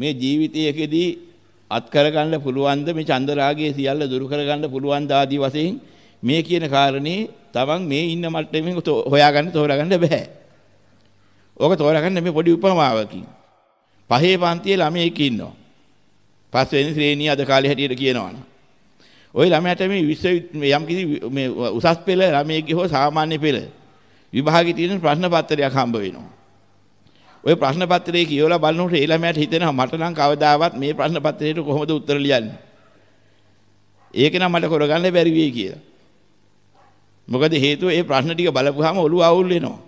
මේ ජීවිතයේදී අත් කරගන්න පුළුවන්ද මේ චන්දරාගයේ සියල්ල දුරු කරගන්න පුළුවන්ද ආදී වශයෙන් මේ කියන කාරණේ තමන් මේ ඉන්න මට්ටමින් හොයාගන්න තෝරාගන්න බෑ. ඕක තෝරාගන්න මේ පොඩි උපමාවකින්. පහේ පන්තියේ ළමයෙක් ඉන්නවා. පස්වෙනි ශ්‍රේණිය අද කාලේ හැටියට කියනවනේ. ওই ළමයාට මේ විශ්ව යම් කිසි මේ උසස් පෙළ ළමයෙක්ගේ හෝ සාමාන්‍ය පෙළ විභාගයේ තියෙන ප්‍රශ්න පත්‍රයක් හම්බ වෙනවා. ඔය ප්‍රශ්න පත්‍රයේ කියවලා බලනකොට ඒ ළමයාට හිතෙනවා මට නම් කවදාවත් මේ ප්‍රශ්න පත්‍රයට කොහොමද උත්තර ලියන්නේ? ඒක නම් මට කරගන්න බැරි වෙයි කියලා. මොකද හේතුව ඒ ප්‍රශ්න ටික බලපුවාම ඔළුව අවුල් වෙනවා.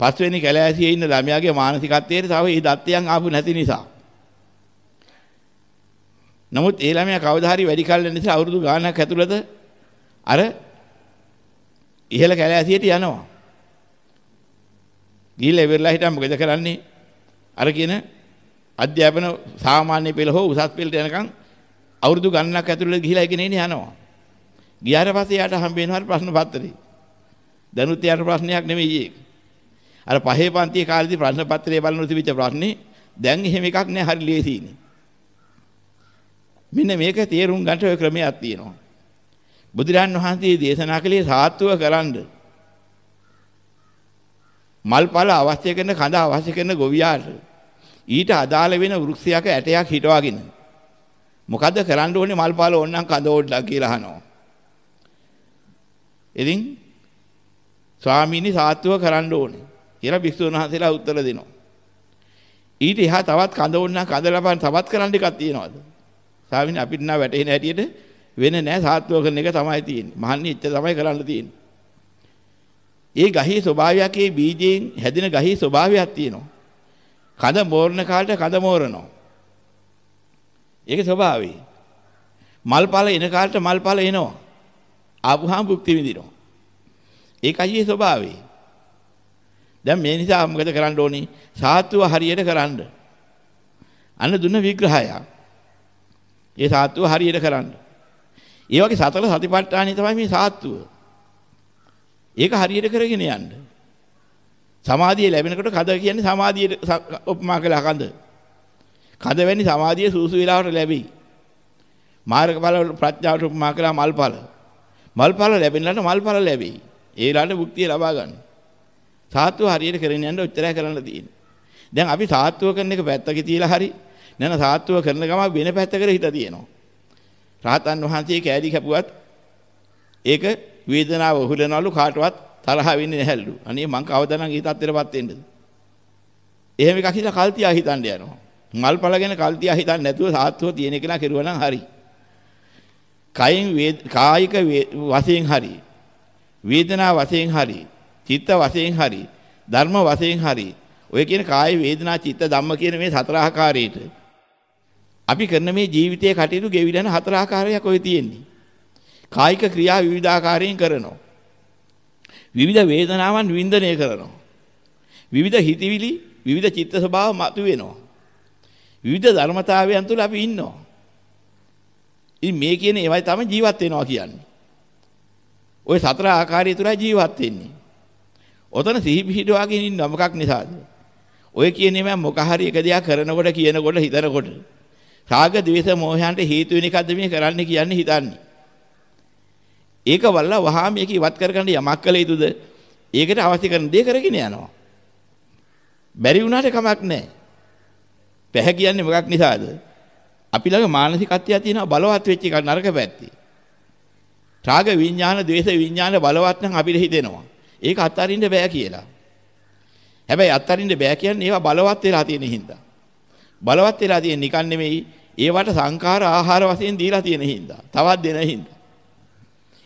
පස්වෙනි කැලෑසියේ ඉන්න ළමයාගේ මානසිකත්වයේ තව ඒ දත්තයන් ආපු නැති නිසා. නමුත් ඒ ළමයා කවදා හරි වැඩි කල් වෙන නිසා අවුරුදු ගාණක් ඇතුළත අර ඉහළ කැලෑසියට යනවා. ගිහිල්ලා ඉවරලා හිටන් මොකද කරන්නේ? අර කියන අධ්‍යාපන සාමාන්‍ය පෙළ හෝ උසස් පෙළට යනකම් අවුරුදු ගණනක් ඇතුළේ ගිහිලා ඉගෙන එන්නේ යනවා. ගියාට පස්සේ යාට හම්බ වෙනවා ප්‍රශ්න පත්‍රේ. දැනුත් යාට ප්‍රශ්නයක් නෙමෙයි ඒක. අර පහේ පන්තියේ කාලේදී ප්‍රශ්න පත්‍රයේ බලනකොට තිබිච්ච ප්‍රශ්නේ දැන් එහෙම එකක් නෑ හරි ලේසියිනේ. මෙන්න මේක තේරුම් ගන්නට ඔය ක්‍රමයක් තියෙනවා. බුදුරන් වහන්සේ දේශනා කළේ සාත්වව කරන්නේ මල්පල අවශ්‍ය කරන කඳ අවශ්‍ය කරන ගොවියාට ඊට අදාළ වෙන වෘක්ෂයක ඇටයක් හිටවාගෙන මොකද්ද කරන්න ඕනේ මල්පල ඕනනම් කඳ ඕඩලා කියලා අහනවා. ඉතින් ස්වාමීනි සාත්වව කරන්න ඕනේ කියලා භික්ෂුන් වහන්සේලා උත්තර දෙනවා. ඊට එහා තවත් කඳ ඕනනම් කඳ ලබන්න තවත් කරන්න එකක් තියෙනවද? ස්වාමීනි අපිට නා වැටෙන හැටියට වෙන නෑ සාත්වව කරන එක තමයි තියෙන්නේ. මහන්නේ එච්චර තමයි කරන්න තියෙන්නේ. ඒ ගහේ ස්වභාවයක් ඒ බීජයෙන් හැදෙන ගහේ ස්වභාවයක් තියෙනවා. කඳ මෝරන කාලේ කඳ මෝරනවා. ඒකේ ස්වභාවය. මල්පල එන කාලේ මල්පල එනවා. ආපුහාම භුක්ති විඳිනවා. ඒකයි ඒ ස්වභාවය. දැන් මේ නිසා මොකද කරන්න ඕනේ? සාත්තුව හරියට කරන්න. අන්න දුන්න විග්‍රහය. ඒ සාත්තුව හරියට කරන්න. ඒ වගේ සතර සතිපට්ඨානිය තමයි මේ සාත්තුව. ඒක හරියට කරගෙන යන්න. සමාධිය ලැබෙනකොට කඳ කියන්නේ සමාධියට උපමා කළා කඳ. කඳ වැනි සමාධිය සූසු වේලාවට ලැබෙයි. මාර්ගඵල ප්‍රඥාවට උපමා කළා මල්ඵල. මල්ඵල ලැබෙන්නට මල්ඵල ලැබෙයි. ඒ ළඟ භුක්තිය ලබා ගන්න. සාත්ව හරියට කරගෙන යන්න උත්තරය කරන්න තියෙන්නේ. දැන් අපි සාත්ව කරන එක පැත්තක තියලා හරි නැන සාත්ව කරන ගම වෙන පැත්තකට හිත තියෙනවා. රහතන් වහන්සේ කෑලි කැපුවත් ඒක වේදනාව උහුලනවලු කාටවත් තරහ වෙන්නේ නැහැලු. අනේ මං කවදානම් ඒ තත්ත්වෙටපත් වෙන්නද? එහෙම එකක් හිතලා කල්තියා හිතන්න යනවා. මල් පළගෙන කල්තියා හිතන්නේ නැතුව සාත්වෝ තියෙන කෙනා කෙරුවා නම් හරි. කයින් කායික වශයෙන් හරි. වේදනා වශයෙන් හරි. චිත්ත වශයෙන් හරි. ධර්ම වශයෙන් හරි. ඔය කියන කාය වේදනා චිත්ත ධම්ම කියන මේ සතර ආකාරයේදී අපි කරන මේ ජීවිතයේ කටයුතු ගෙවිලන හතර ආකාරයක් ඔය තියෙන්නේ. කායික ක්‍රියා විවිධාකාරයෙන් කරනවා. විවිධ වේදනාවන් වින්දනය කරනවා. විවිධ හිතිවිලි, විවිධ චිත්ත ස්වභාව මතුවෙනවා. විවිධ ධර්මතාවයන් තුළ අපි ඉන්නවා. ඉතින් මේ කියන ඒවයි තමයි ජීවත් වෙනවා කියන්නේ. ওই සතර ආකාරය තුලයි ජීවත් වෙන්නේ. ඔතන සිහි පිහිටවාගෙන ඉන්නවා මොකක් නිසාද? ඔය කියන්නේ මම මොක හරි එක දෙයක් කරනකොට කියනකොට හිතනකොට රාග ද්වේෂ මෝහයන්ට හේතු වෙන එකක්ද මේ කරන්න කියන්නේ හිතන්නේ. ඒක වල්ලා වහා මේක ඉවත් කරගන්න යමක් කළ යුතුද? ඒකට අවශ්‍ය කරන දේ කරගෙන යනවා. බැරි වුණාට කමක් නැහැ. පැහැ කියන්නේ මොකක් නිසාද? අපි ළඟ මානසිකත්වය තියෙනවා බලවත් වෙච්ච එක නරක පැත්තේ. රාග විඥාන, ද්වේෂ විඥාන බලවත් නම් අපිට හිතෙනවා. ඒක අත්හරින්න බෑ කියලා. හැබැයි අත්හරින්න බෑ කියන්නේ ඒවා බලවත් වෙලා තියෙන හින්දා. බලවත් වෙලා තියෙන නිකන් නෙමෙයි ඒවට සංඛාර ආහාර වශයෙන් දීලා තියෙන හින්දා. තවත් දෙන හින්දා.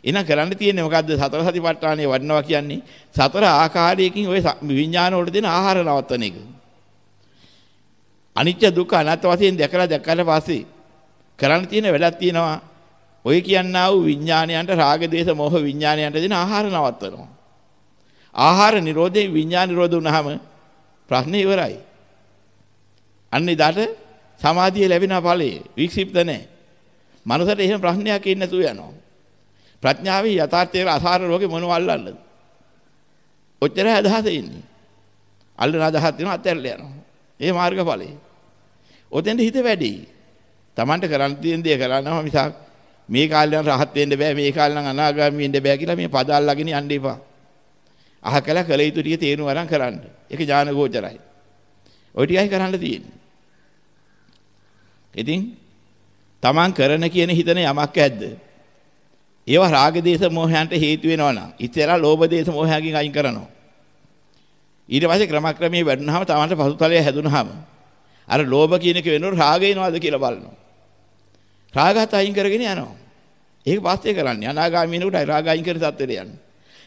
එහෙනම් කරන්න තියෙන්නේ මොකද්ද සතර සතිපට්ඨානය වඩනවා කියන්නේ සතර ආකාරයකින් ওই විඥාන වලට දෙන ආහාර නවත්තන එක. අනිත්‍ය දුක්ඛ අනාත්ම වශයෙන් දැකලා දැක්කට පස්සේ කරන්න තියෙන වැඩක් තියෙනවා. ඔය කියන්නා වූ විඥානයන්ට රාග දේශ මොහ විඥානයන්ට දෙන ආහාර නවත්තනවා. ආහාර නිරෝධේ විඥාන නිරෝධ වුණාම ප්‍රශ්නේ ඉවරයි. අන්න එදාට සමාධිය ලැබෙන ඵලයේ වික්ෂිප්ත නැහැ. මනසට එහෙම ප්‍රශ්නයක් එන්නේ නැතුව යනවා. ප්‍රඥාවේ යථාර්ථයේ අසාර ලෝකේ මොනව අල්ලන්නද? ඔච්චර අදහස ඉන්නේ. අල්ලන අදහස් දෙනවා අතහැරලා යනවා. ඒ මාර්ගඵලෙ. ඔතෙන්ද හිත වැඩි. Tamanට කරන්න තියෙන දේ කරනවා මිසක් මේ කාලේ නම් රහත් වෙන්න බෑ මේ කාලේ නම් අනාගාමී වෙන්න බෑ කියලා මේ පද අල්ලගෙන යන්න එපා. අහකලා කළ යුතු ටික තේරුම් අරන් කරන්න. ඒක ඥාන ගෝචරයි. ওই ටිකයි කරන්න තියෙන්නේ. ඉතින් Taman කරන කියන හිතන යමක් ඇද්ද? ඒවා රාග දේශ මොහයන්ට හේතු වෙනවා නම් ඉතලා ලෝභ දේශ මොහයන්ගෙන් අයින් කරනවා. ඊට පස්සේ ක්‍රමක්‍රමයේ වැඩුණාම තමන්ට පසුතලය හැදුනහම අර ලෝභ කියන එක වෙනුවට රාග එනවාද කියලා බලනවා. රාගات අයින් කරගෙන යනවා. ඒක පස්සේ කරන්නේ අනාගාමී වෙනකොට රාග අයින් කර තත්ත්වෙට යන්නේ.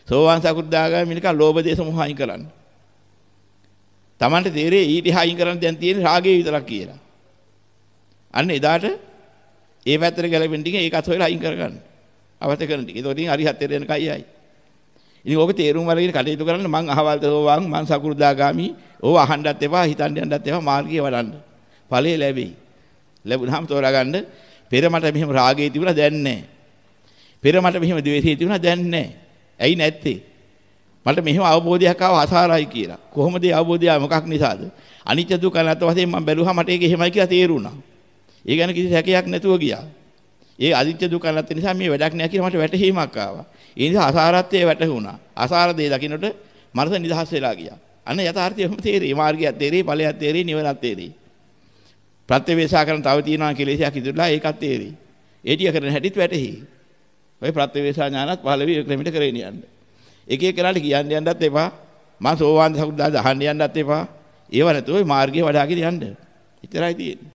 සෝවාන් සකුද්දාගාමී වෙනකන් ලෝභ දේශ මොහ අයින් කරන්නේ. තමන්ට තේරෙයි ඊට හයින් කරන්න දැන් තියෙන රාගය විතරක් කියලා. අන්න එදාට ඒ පැත්තට ගැලපෙන ටික ඒකත් හොයලා අයින් කරගන්න. අවශ්‍ය කරන ටික. ඒක ඉතින් අරිහත්ය දෙනකයි යයි. ඉතින් ඕක තේරුම් අරගෙන කටයුතු කරන්න මං අහවල් තෝවන් මං සකුරුදාගාමි ඕව අහන්නත් එපා හිතන්න යන්නත් එපා මාර්ගය වඩන්න. ඵලය ලැබෙයි. ලැබුණාම තෝරා ගන්න පෙර මට මෙහෙම රාගය තිබුණා දැන් නැහැ. පෙර මට මෙහෙම ද්වේෂය තිබුණා දැන් නැහැ. ඇයි නැත්තේ? මට මෙහෙම අවබෝධයක් ආව අසාරයි කියලා. කොහොමද ඒ අවබෝධය මොකක් නිසාද? අනිත්‍ය දුක නැත වශයෙන් මම බැලුවා මට ඒක එහෙමයි කියලා තේරුණා. ඒ ගැන කිසි හැකියාවක් නැතුව ගියා. ඒ අදිත්‍ය දුක නැති නිසා මේ වැඩක් නෑ කියලා මට වැටහීමක් ආවා. ඒ නිසා අසාරත්වයේ වැටහුණා. අසාර දේ දකින්නට මනස නිදහස් වෙලා ගියා. අන්න යථාර්ථයම තේරෙයි. මාර්ගය තේරෙයි, ඵලය තේරෙයි, නිවන තේරෙයි. ප්‍රත්‍යවේසා කරන තව තියෙනවා කෙලෙසයක් ඉදිරියලා ඒකත් තේරෙයි. ඒ ටික කරන හැටිත් වැටහි. ඔය ප්‍රත්‍යවේසා ඥානත් පහළවි ක්‍රමයට කරගෙන යන්න. එක එක කරාට කියන්න යන්නත් එපා. මා සෝවාන් සකුදාද අහන්න යන්නත් එපා. ඒව නැතුව මාර්ගය වඩාගෙන යන්න. ඉතරයි තියෙන්නේ.